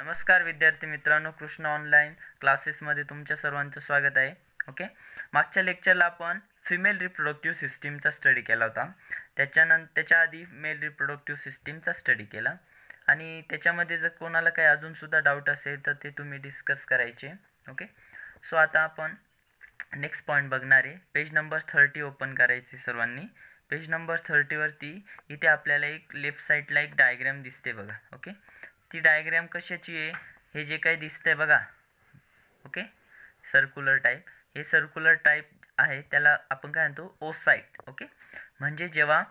नमस्कार विद्यार्थी मित्रांनो कृष्ण ऑनलाईन क्लासेसमध्ये तुमच्या सर्वांचं स्वागत आहे ओके मागच्या लेक्चरला आपण फिमेल रिप्रोडक्टिव्ह सिस्टीमचा स्टडी केला होता त्याच्यानंतर त्याच्या आधी मेल रिप्रोडक्टिव्ह सिस्टीमचा स्टडी केला आणि त्याच्यामध्ये जर कोणाला काही अजूनसुद्धा डाऊट असेल तर ते तुम्ही डिस्कस करायचे ओके सो आता आपण नेक्स्ट पॉईंट बघणार पेज नंबर थर्टी ओपन करायचे सर्वांनी पेज नंबर थर्टीवरती इथे आपल्याला एक लेफ्ट साईडला एक डायग्राम दिसते बघा ओके ती डायग्रॅम कशाची आहे हे जे काही दिसतंय बघा ओके सर्क्युलर टाईप हे सर्क्युलर टाईप आहे त्याला आपण काय म्हणतो ओसाईट ओके म्हणजे जेव्हा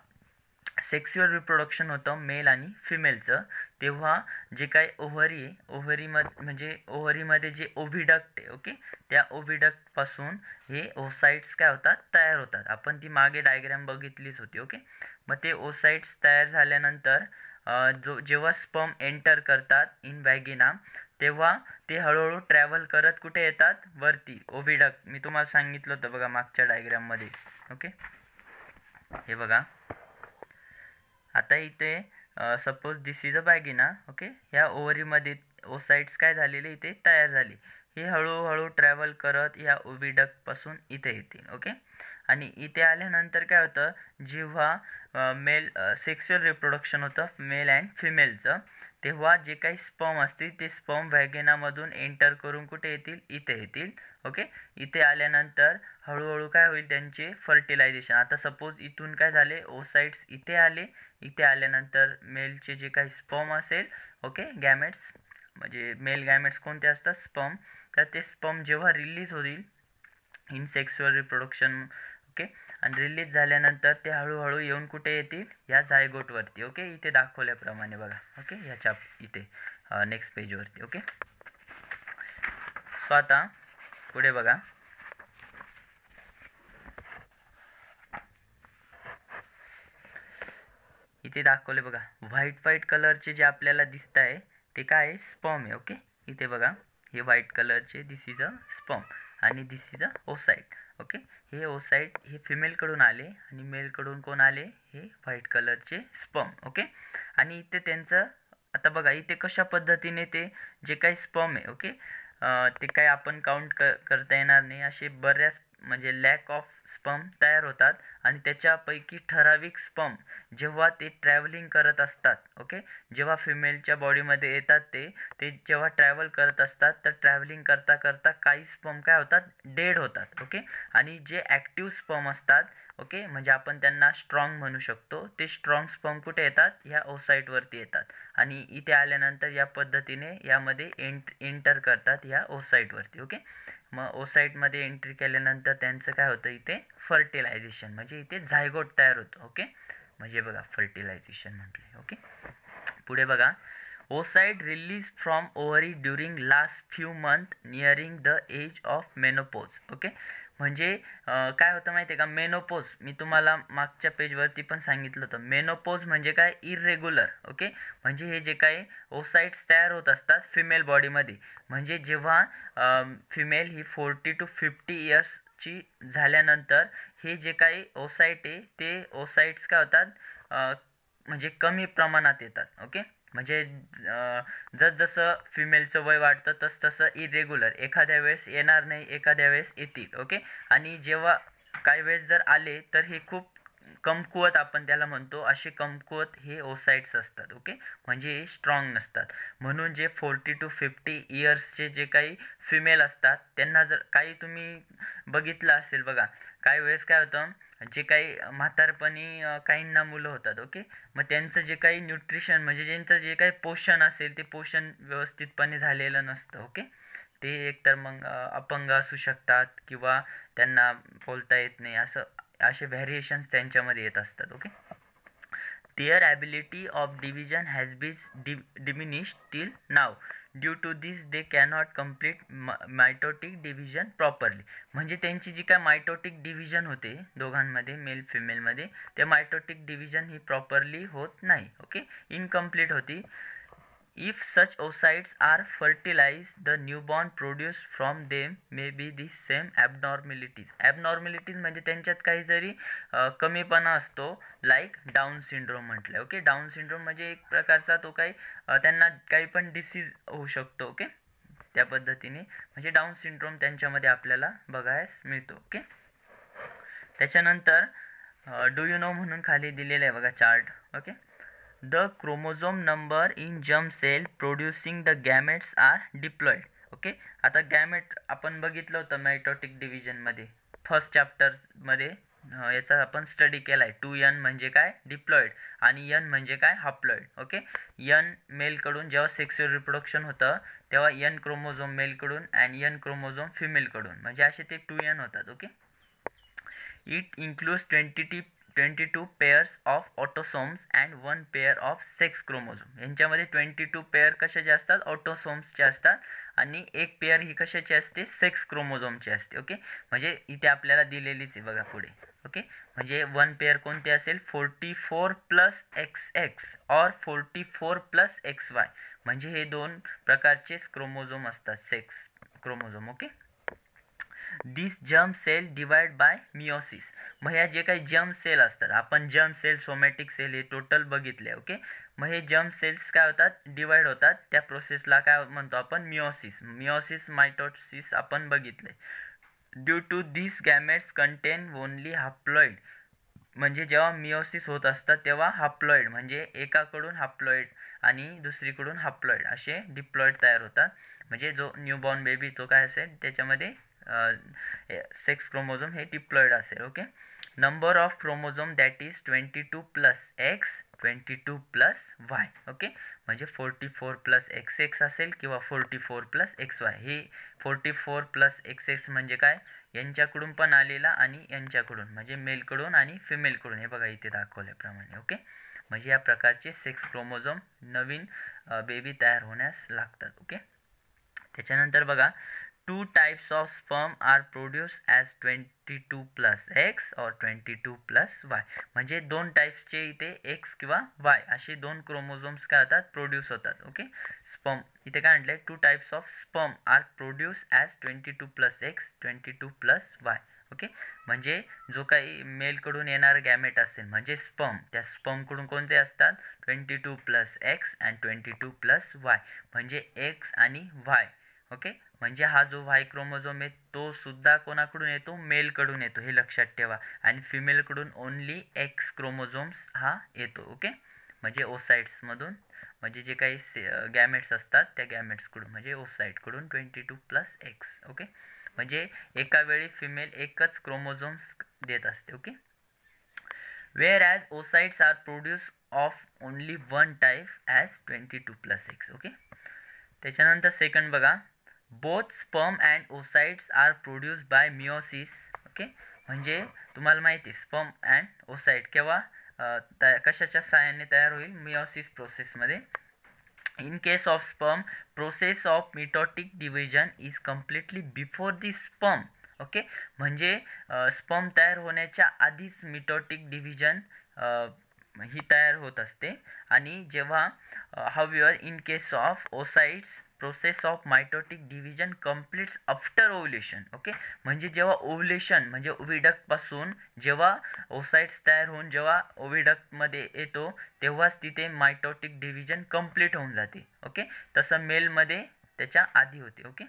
सेक्स्युअल रिप्रोडक्शन होतं मेल आणि फिमेलचं तेव्हा जे काही ओव्हरी आहे ओव्हरीमध्ये म्हणजे ओव्हरीमध्ये जे ओव्हिडक्ट आहे ओके त्या ओव्हिडक्टपासून हे ओसाईट्स काय होतात तयार होतात आपण ती मागे डायग्रॅम बघितलीच होती ओके मग ते ओसाईट्स तयार झाल्यानंतर जो जेव्हा स्पर्म एंटर करतात इन वॅगिना तेव्हा ते हळूहळू ट्रॅव्हल करत कुठे येतात वरती ओविडक मी तुम्हाला सांगितलं होतं बघा मागच्या मध्ये ओके हे बघा आता इथे सपोज दिस इज अ बॅगिना ओके ह्या ओव्हरीमध्ये ओसाईट्स काय झालेले इथे तयार झाले हे हळूहळू ट्रॅव्हल करत या पासून इथे येतील ओके आणि इथे आल्यानंतर काय होतं जेव्हा मेल सेक्सुअल रिप्रोडक्शन होतं मेल अँड फिमेलचं तेव्हा जे काही स्पर्म असतील ते स्पर्म व्हॅगेनामधून एंटर करून कुठे येतील इथे येतील ओके इथे आल्यानंतर हळूहळू काय होईल त्यांचे फर्टिलायझेशन आता सपोज इथून काय झाले ओसाइट्स इथे आले इथे आल्यानंतर मेलचे जे काही स्पम असेल ओके गॅमेट्स म्हणजे मेल गॅमेट्स कोणते असतात स्पर्म तर ते स्पर्म जेव्हा रिलीज होईल इन सेक्सुअल रिप्रोडक्शन ओके आणि रिलीज झाल्यानंतर ते हळूहळू येऊन कुठे येतील या वरती ओके इथे दाखवल्याप्रमाणे बघा ओके ह्याच्या इथे नेक्स्ट पेजवरती ओके सो आता पुढे बघा इथे दाखवले बघा व्हाईट व्हाईट कलरचे जे आपल्याला दिसत आहे ते काय आहे स्पॉम आहे ओके इथे बघा हे व्हाईट कलरचे दिस इज अ स्पॉम आणि this is a oocyte okay हे ओसाईट हे फिमेलकडून आले आणि मेलकडून कोण आले हे व्हाईट कलरचे स्पम ओके आणि इथे त्यांचं आता बघा इथे कशा पद्धतीने ते जे काही स्पम आहे ओके ते काय आपण काउंट करता येणार नाही असे बऱ्याच म्हणजे लॅक ऑफ स्पम तयार होतात आणि त्याच्यापैकी ठराविक स्पम जेव्हा ते ट्रॅव्हलिंग करत असतात ओके जेव्हा फिमेलच्या बॉडीमध्ये येतात ते ते जेव्हा ट्रॅव्हल करत असतात तर ट्रॅव्हलिंग करता करता काही स्पम काय होतात डेड होतात ओके आणि जे ॲक्टिव्ह स्पम असतात ओके म्हणजे आपण त्यांना स्ट्रॉंग म्हणू शकतो ते स्ट्रॉंग स्पम कुठे येतात ह्या ओसाईटवरती येतात आणि इथे आल्यानंतर या पद्धतीने यामध्ये एंट एंटर करतात ह्या ओसाईटवरती ओके मग मध्ये एंट्री केल्यानंतर त्यांचं काय होतं इथे फर्टिलायझेशन म्हणजे इथे झायगोट तयार होतो ओके म्हणजे बघा फर्टिलायझेशन म्हटले ओके पुढे बघा oocyte release from ovary during last few month nearing the age of menopause okay म्हणजे काय होतं माहिती आहे का मेनोपोज मी तुम्हाला मागच्या पेजवरती पण सांगितलं होतं मेनोपोज म्हणजे काय इरेग्युलर ओके म्हणजे हे जे काही ओसाईट्स तयार होत असतात फिमेल बॉडीमध्ये म्हणजे जेव्हा फिमेल ही फोर्टी टू फिफ्टी इयर्सची झाल्यानंतर हे जे काही ओसाईट आहे ते ओसाईट्स काय होतात म्हणजे कमी प्रमाणात येतात ओके म्हणजे जसजसं फिमेलचं वय वाढतं तसं इरेग्युलर एखाद्या वेळेस येणार नाही एखाद्या वेळेस येतील ओके आणि जेव्हा काही वेळेस जर आले तर हे खूप कमकुवत आपण त्याला म्हणतो असे कमकुवत हे ओसाईट्स असतात ओके म्हणजे हे स्ट्रॉंग नसतात म्हणून जे फोर्टी टू फिफ्टी इयर्सचे जे काही फिमेल असतात त्यांना जर काही तुम्ही बघितलं असेल बघा काही वेळेस काय होतं जे काही म्हातारपणी काहींना मुलं होतात ओके मग त्यांचं जे काही न्यूट्रिशन म्हणजे ज्यांचं जे काही पोषण असेल ते पोषण व्यवस्थितपणे झालेलं नसतं ओके ते एकतर मग अपंग असू शकतात किंवा त्यांना बोलता येत नाही असं असे व्हेरिएशन्स त्यांच्यामध्ये येत असतात okay their ability of has has been diminish till now due to this they they cannot complete mitotic division properly म्हणजे त्यांची जी काय मायटोटिक डिव्हिजन होते दोघांमध्ये मेल फिमेलमध्ये ते मायटोटिक डिव्हिजन ही प्रॉपरली होत नाही ओके इनकम्प्लीट होती If such oocytes are fertilized, the newborn produced from them may be the same abnormalities. Abnormalities म्हणजे त्यांच्यात काहीतरी कमीपणा असतो लाईक डाऊन सिंड्रोम म्हटलं ओके डाऊन सिंड्रोम म्हणजे एक प्रकारचा तो काही त्यांना काही पण डिसीज होऊ शकतो ओके त्या पद्धतीने म्हणजे डाऊन सिंड्रोम त्यांच्यामध्ये आपल्याला बघायस मिळतो ओके त्याच्यानंतर डू यू नो म्हणून खाली दिलेलं आहे बघा chart okay the chromosome number in germ cell producing the gametes are diploid okay आता गॅमेट आपण बघितलं होतं मॅटोटिक डिव्हिजनमध्ये फर्स्ट चॅप्टरमध्ये याचा आपण स्टडी केला आहे टू यन म्हणजे काय डिप्लॉईड आणि यन म्हणजे काय हाप्लॉइड ओके यन मेलकडून जेव्हा सेक्स्युअल रिप्रोडक्शन होतं तेव्हा यन क्रोमोझोम मेलकडून अँड यन क्रोमोझोम फिमेलकडून म्हणजे असे ते टू यन होतात okay it includes twenty t twenty two pairs of autosomes and one pair of sex chromosome यांच्यामध्ये ट्वेंटी टू पेअर कशाचे असतात ऑटोसोम्सचे असतात आणि एक पेअर ही कशाची असते सेक्स क्रोमोझोमची असते ओके म्हणजे इथे आपल्याला दिलेलीच आहे बघा पुढे ओके म्हणजे वन पेअर कोणते असेल forty four plus X X और forty four plus X Y म्हणजे हे दोन प्रकारचे क्रोमोझोम असतात sex chromosome okay this germ cell divide by meiosis मग ह्या जे काही जम सेल असतात आपण जम सेल सोमॅटिक सेल हे टोटल बघितले ओके मग हे जम सेल्स काय होतात डिवाइड होतात त्या प्रोसेसला काय म्हणतो आपण मिओसिस मिओसिस मायटोसिस आपण बघितले due to this gametes contain only haploid म्हणजे जेव्हा मिओसिस होत असतात तेव्हा हाप्लॉइड म्हणजे एकाकडून हाप्लॉइड आणि दुसरीकडून हाप्लॉइड असे डिप्लॉइड तयार होतात म्हणजे जो न्यूबॉर्न बेबी तो काय असेल त्याच्यामध्ये सेक्स क्रोमोझोम हे डिप्लॉइड असेल okay number of chromosome that is twenty two plus X twenty two plus Y okay म्हणजे forty four plus X X असेल किंवा forty four plus X Y हे forty four plus X X म्हणजे काय यांच्याकडून पण आलेला आणि यांच्याकडून म्हणजे मेलकडून आणि फिमेलकडून हे बघा इथे दाखवल्याप्रमाणे ओके म्हणजे या प्रकारचे सेक्स क्रोमोझोम नवीन बेबी तयार होण्यास लागतात ओके त्याच्यानंतर बघा two types of sperm are produced as 22 plus x or 22 plus y म्हणजे दोन टाईप्सचे इथे x किंवा y असे दोन क्रोमोझोम्स काय होतात प्रोड्यूस होतात ओके स्पम इथे काय म्हटलंय two types of sperm are produce as twenty two plus X twenty two plus Y okay म्हणजे जो काही मेलकडून येणार गॅमेट असेल म्हणजे स्पम त्या स्पमकडून कोणते असतात twenty two plus X and twenty two plus Y म्हणजे एक्स आणि वाय ओके म्हणजे हा जो वाय क्रोमोझोम आहे तो सुद्धा कोणाकडून येतो मेलकडून येतो हे लक्षात ठेवा आणि फिमेलकडून ओन्ली एक्स क्रोमोझोम्स हा येतो ओके म्हणजे ओसाईट्समधून म्हणजे जे काही गॅमेट्स असतात त्या गॅमेट्सकडून म्हणजे ओसाईटकडून twenty two plus X okay म्हणजे एका वेळी फिमेल एकच क्रोमोझोम्स देत असते okay whereas oocytes are produce of only one type as twenty two plus X okay त्याच्यानंतर सेकंड बघा both sperm and oocytes are produce by meiosis okay म्हणजे तुम्हाला माहिती आहे स्पर्म अँड ओसाइड केव्हा कशाच्या साहाय्याने तयार होईल मिओसिस प्रोसेसमध्ये in case of sperm process of mitotic division is completely before the sperm okay म्हणजे स्पम तयार होण्याच्या आधीच मिटॉटिक डिव्हिजन ही तयार होत असते आणि जेव्हा however in case of oocytes process of mitotic division completes after ovulation okay म्हणजे जेव्हा ओव्हलेशन म्हणजे पासून जेव्हा ओसाइट्स तयार होऊन जेव्हा मध्ये येतो तेव्हाच तिथे मायटोटिक डिव्हिजन कम्प्लीट होऊन जाते ओके तसं मेलमध्ये त्याच्या आधी होते okay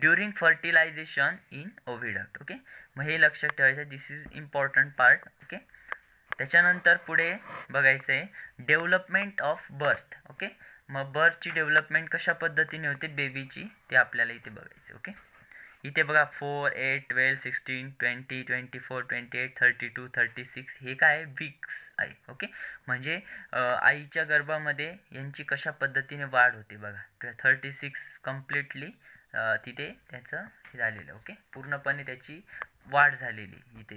during fertilization in oviduct okay मग हे लक्षात ठेवायचं this is important part okay त्याच्यानंतर पुढे बघायचंय डेव्हलपमेंट ऑफ बर्थ ओके मग बर्थची डेव्हलपमेंट कशा पद्धतीने होते बेबीची ते आपल्याला इथे बघायचं ओके इथे बघा four eight twelve sixteen twenty twenty four twenty eight thirty two thirty six हे काय आहे वीक्स आहे ओके म्हणजे आईच्या गर्भामध्ये यांची कशा पद्धतीने वाढ होते बघा थर्टी सिक्स कम्प्लिटली तिथे त्याचं झालेलं ओके पूर्णपणे त्याची वाढ झालेली इथे